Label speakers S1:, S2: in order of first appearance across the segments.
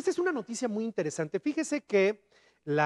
S1: Esta es una noticia muy interesante. Fíjese que eh,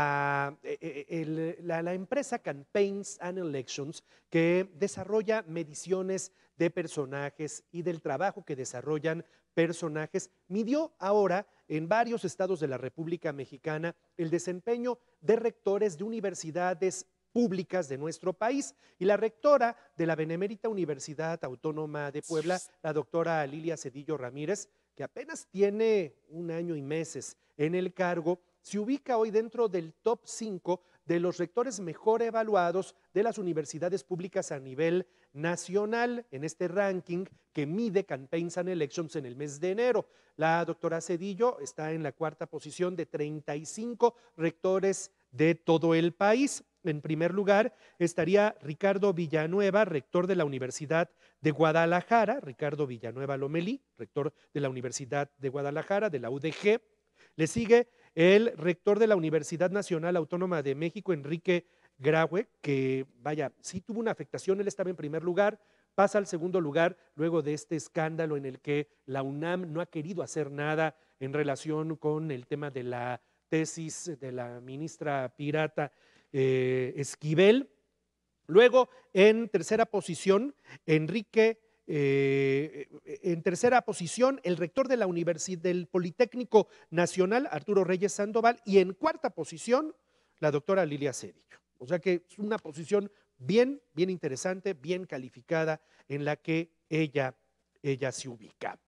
S1: eh, la, la, empresa Campaigns and Elections, que desarrolla mediciones de personajes y del trabajo que desarrollan personajes, midió ahora en varios estados de la República Mexicana el desempeño de rectores de universidades públicas de nuestro país. Y la rectora de la Benemérita Universidad Autónoma de Puebla, la doctora Lilia Cedillo Ramírez, que apenas tiene un año y meses en el cargo, se ubica hoy dentro del top 5 de los rectores mejor evaluados de las universidades públicas a nivel nacional en este ranking que mide Campaigns and Elections en el mes de enero. La doctora Cedillo está en la cuarta posición de 35 rectores de todo el país. En primer lugar, estaría Ricardo Villanueva, rector de la Universidad de Guadalajara, Ricardo Villanueva Lomelí, rector de la Universidad de Guadalajara, de la UDG. Le sigue el rector de la Universidad Nacional Autónoma de México, Enrique Graue, que vaya, sí tuvo una afectación, él estaba en primer lugar, pasa al segundo lugar luego de este escándalo en el que la UNAM no ha querido hacer nada en relación con el tema de la tesis de la ministra pirata. Eh, Esquivel. Luego, en tercera posición, Enrique eh, en tercera posición, el rector de la Universidad del Politécnico Nacional, Arturo Reyes Sandoval, y en cuarta posición, la doctora Lilia Cedillo. O sea que es una posición bien, bien interesante, bien calificada, en la que ella, ella se ubica.